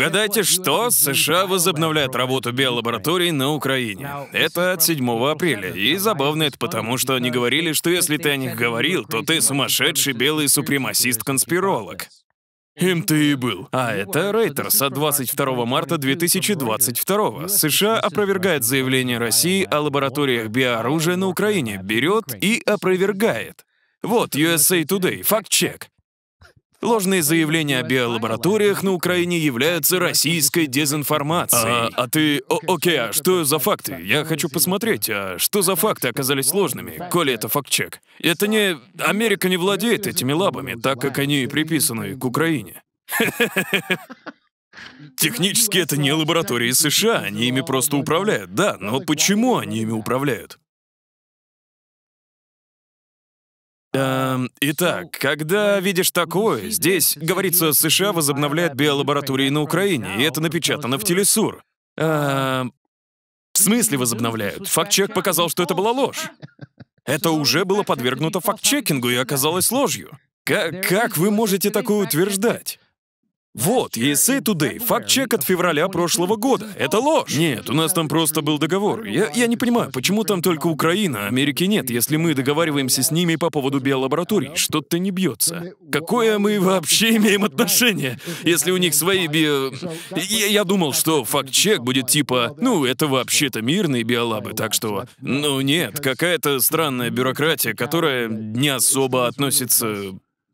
Угадайте, что? США возобновляют работу биолабораторий на Украине. Это от 7 апреля. И забавно это потому, что они говорили, что если ты о них говорил, то ты сумасшедший белый супремасист-конспиролог. Им ты и был. А это Рейтерс от 22 марта 2022. США опровергает заявление России о лабораториях биооружия на Украине, берет и опровергает. Вот USA Today, факт-чек. Ложные заявления о биолабораториях на Украине являются российской дезинформацией. А, а ты... О, окей, а что за факты? Я хочу посмотреть, а что за факты оказались ложными, коли это факт-чек? Это не... Америка не владеет этими лабами, так как они приписаны к Украине. Технически это не лаборатории США, они ими просто управляют, да, но почему они ими управляют? Эм, итак, когда видишь такое, здесь говорится, США возобновляет биолаборатории на Украине, и это напечатано в Телесур. Эм, в смысле возобновляют? Факт-чек показал, что это была ложь. Это уже было подвергнуто факт-чекингу и оказалось ложью. Как, как вы можете такое утверждать? Вот, ЕСЭ Today, факт-чек от февраля прошлого года. Это ложь. Нет, у нас там просто был договор. Я, я не понимаю, почему там только Украина, а Америки нет, если мы договариваемся с ними по поводу биолабораторий. Что-то не бьется. Какое мы вообще имеем отношение, если у них свои био... Я, я думал, что факт-чек будет типа, ну, это вообще-то мирные биолабы, так что... Ну нет, какая-то странная бюрократия, которая не особо относится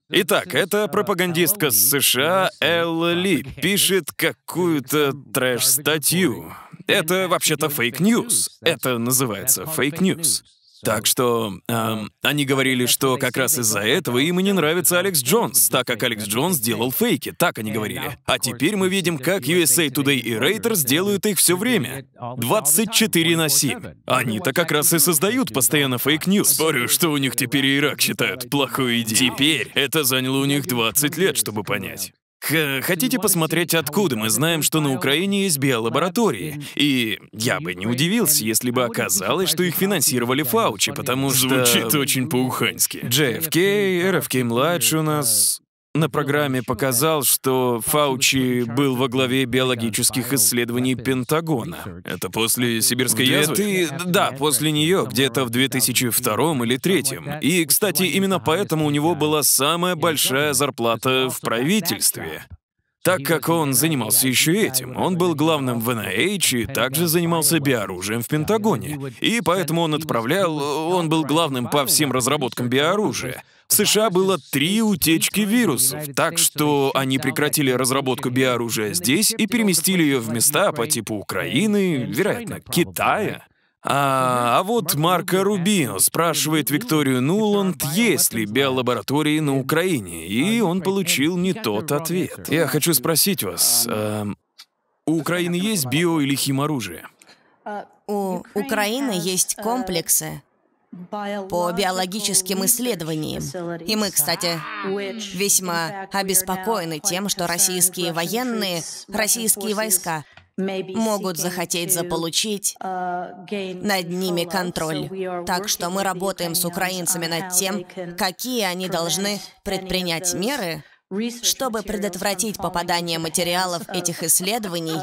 Итак, эта пропагандистка с США Элла Ли пишет какую-то трэш-статью. Это вообще-то фейк-ньюс. Это называется фейк-ньюс. Так что эм, они говорили, что как раз из-за этого им и не нравится Алекс Джонс, так как Алекс Джонс делал фейки, так они говорили. А теперь мы видим, как USA Today и Reuters делают их все время. 24 на 7. Они-то как раз и создают постоянно фейк-ньюс. Спорю, что у них теперь и Ирак считают плохой идеей. Теперь это заняло у них 20 лет, чтобы понять. Э, хотите посмотреть, откуда мы знаем, что на Украине есть биолаборатории? И я бы не удивился, если бы оказалось, что их финансировали Фаучи, потому что... Звучит очень по-ухански. JFK, RFK-младший у нас на программе показал, что Фаучи был во главе биологических исследований Пентагона. Это после сибирской язвы? Ты... Да, после нее, где-то в 2002 или 2003. И, кстати, именно поэтому у него была самая большая зарплата в правительстве. Так как он занимался еще этим, он был главным в НАХ и также занимался биоружием в Пентагоне. И поэтому он отправлял, он был главным по всем разработкам биоружия. В США было три утечки вирусов, так что они прекратили разработку биоружия здесь и переместили ее в места по типу Украины, вероятно, Китая. А, а вот Марко Рубио спрашивает Викторию Нуланд, есть ли биолаборатории на Украине, и он получил не тот ответ. Я хочу спросить вас, э, у Украины есть био- или химоружие? У Украины есть комплексы, по биологическим исследованиям. И мы, кстати, весьма обеспокоены тем, что российские военные, российские войска могут захотеть заполучить uh, над ними контроль. Так что мы работаем с украинцами над тем, какие они должны предпринять меры, чтобы предотвратить попадание материалов этих uh, исследований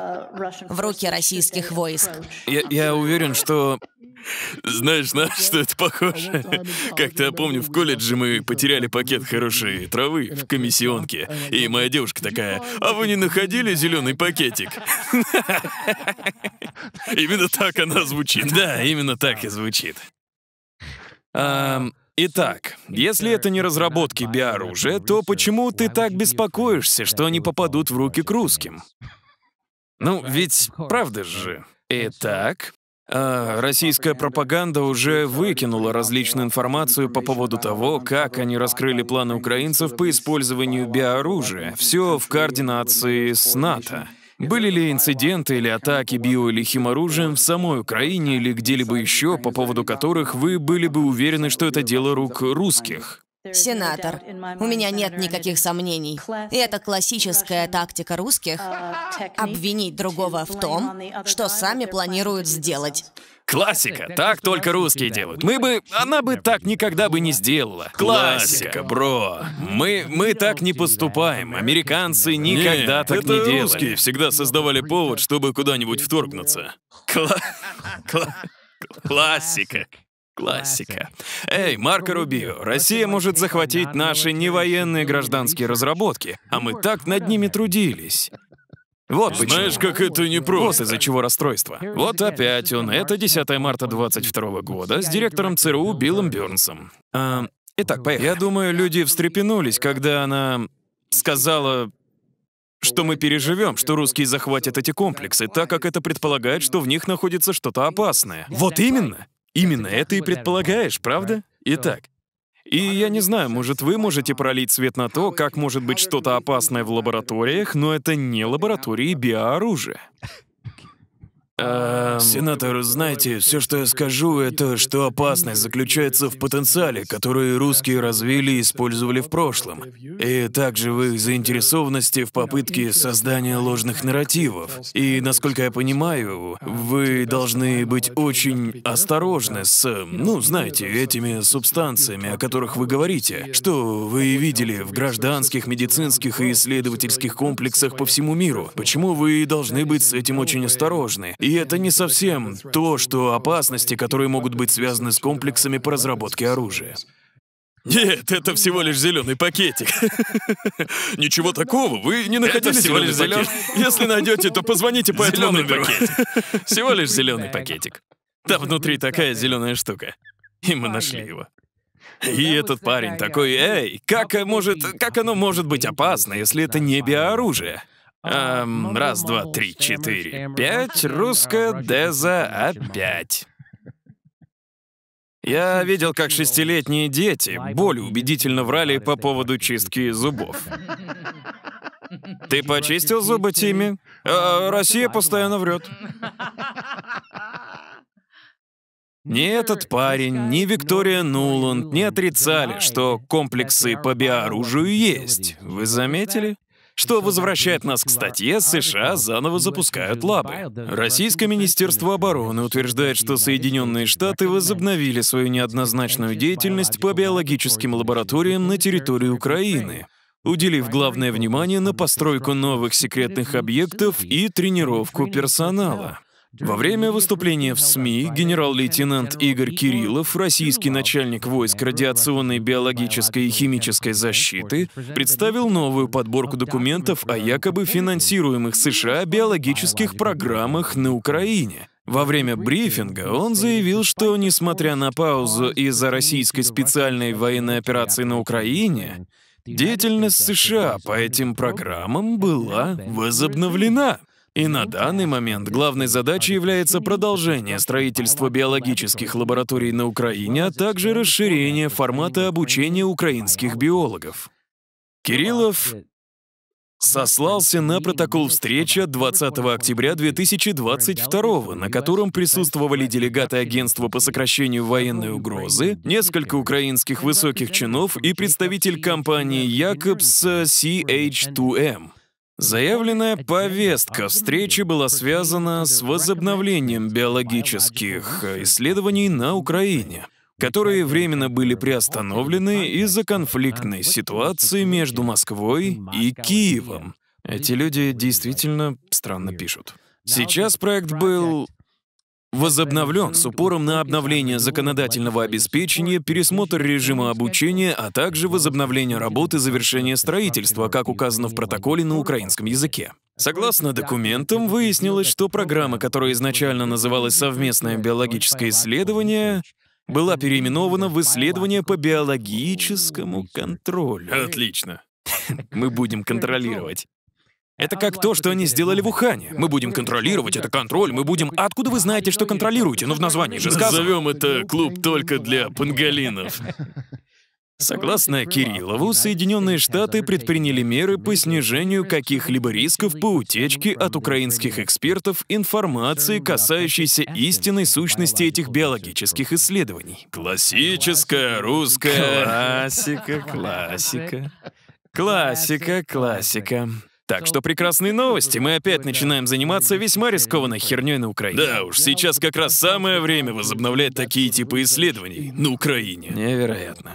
в руки российских войск. Я, я уверен, что знаешь, на что это похоже? А Как-то я помню, в колледже мы потеряли пакет хорошей травы в комиссионке, и моя девушка такая, а вы не находили зеленый пакетик? Именно так она звучит. Да, именно так и звучит. Итак, если это не разработки биоружия, то почему ты так беспокоишься, что они попадут в руки к русским? Ну, ведь правда же. Итак, а российская пропаганда уже выкинула различную информацию по поводу того, как они раскрыли планы украинцев по использованию биооружия. Все в координации с НАТО. Были ли инциденты или атаки био- или химоружием в самой Украине или где-либо еще, по поводу которых вы были бы уверены, что это дело рук русских? Сенатор, у меня нет никаких сомнений. И это классическая тактика русских uh, — обвинить другого в том, что сами планируют сделать. Классика. Так только русские делают. Мы бы... Она бы так никогда бы не сделала. Классика, бро. Мы... Мы так не поступаем. Американцы никогда Нет, так это не делали. русские всегда создавали повод, чтобы куда-нибудь вторгнуться. Кла... Кла... Классика. Классика. Эй, Марко Рубио, Россия может захватить наши невоенные гражданские разработки, а мы так над ними трудились. Вот почему. Знаешь, как это непросто. Вот из-за чего расстройство. Вот опять он. Это 10 марта 22 года с директором ЦРУ Биллом Бёрнсом. А, итак, поехали. Я думаю, люди встрепенулись, когда она сказала, что мы переживем, что русские захватят эти комплексы, так как это предполагает, что в них находится что-то опасное. Вот именно. Именно это и предполагаешь, правда? Итак, и я не знаю, может, вы можете пролить свет на то, как может быть что-то опасное в лабораториях, но это не лаборатории биооружия. Эм, сенатор, знаете, все, что я скажу, это что опасность заключается в потенциале, который русские развили и использовали в прошлом, и также в их заинтересованности в попытке создания ложных нарративов. И, насколько я понимаю, вы должны быть очень осторожны с, ну, знаете, этими субстанциями, о которых вы говорите, что вы видели в гражданских, медицинских и исследовательских комплексах по всему миру. Почему вы должны быть с этим очень осторожны? И это не совсем то, что опасности, которые могут быть связаны с комплексами по разработке оружия. Нет, это всего лишь зеленый пакетик. Ничего такого, вы не находили всего лишь зеленый. Если найдете, то позвоните по этому номеру. Всего лишь зеленый пакетик. Там внутри такая зеленая штука. И мы нашли его. И этот парень такой, эй, как, может, как оно может быть опасно, если это не биооружие? Эм, раз, два, три, четыре, пять. Русская Деза опять. Я видел, как шестилетние дети более убедительно врали по поводу чистки зубов. Ты почистил зубы, тими? А, э, ну, Россия постоянно врет. Ни этот парень, ни Виктория Нуланд не отрицали, что комплексы по биоружию есть. Вы заметили? Что возвращает нас к статье «США заново запускают лабы». Российское Министерство обороны утверждает, что Соединенные Штаты возобновили свою неоднозначную деятельность по биологическим лабораториям на территории Украины, уделив главное внимание на постройку новых секретных объектов и тренировку персонала. Во время выступления в СМИ генерал-лейтенант Игорь Кириллов, российский начальник войск радиационной, биологической и химической защиты, представил новую подборку документов о якобы финансируемых США биологических программах на Украине. Во время брифинга он заявил, что, несмотря на паузу из-за российской специальной военной операции на Украине, деятельность США по этим программам была возобновлена. И на данный момент главной задачей является продолжение строительства биологических лабораторий на Украине, а также расширение формата обучения украинских биологов. Кириллов сослался на протокол встречи от 20 октября 2022, на котором присутствовали делегаты Агентства по сокращению военной угрозы, несколько украинских высоких чинов и представитель компании Якобс э, CH2M. Заявленная повестка встречи была связана с возобновлением биологических э, исследований на Украине, которые временно были приостановлены из-за конфликтной ситуации между Москвой и Киевом. Эти люди действительно странно пишут. Сейчас проект был возобновлен с упором на обновление законодательного обеспечения, пересмотр режима обучения, а также возобновление работы завершения строительства, как указано в протоколе на украинском языке. Согласно документам, выяснилось, что программа, которая изначально называлась «Совместное биологическое исследование», была переименована в «Исследование по биологическому контролю». Отлично. Мы будем контролировать. Это как то, что они сделали в Ухане. Мы будем контролировать, это контроль, мы будем... откуда вы знаете, что контролируете? Ну, в названии же сказано. Назовем это клуб только для панголинов. Согласно Кириллову, Соединенные Штаты предприняли меры по снижению каких-либо рисков по утечке от украинских экспертов информации, касающейся истинной сущности этих биологических исследований. Классическая русская... Классика, классика. Классика, классика. Так что прекрасные новости. Мы опять начинаем заниматься весьма рискованной херней на Украине. Да уж, сейчас как раз самое время возобновлять такие типы исследований на Украине. Невероятно.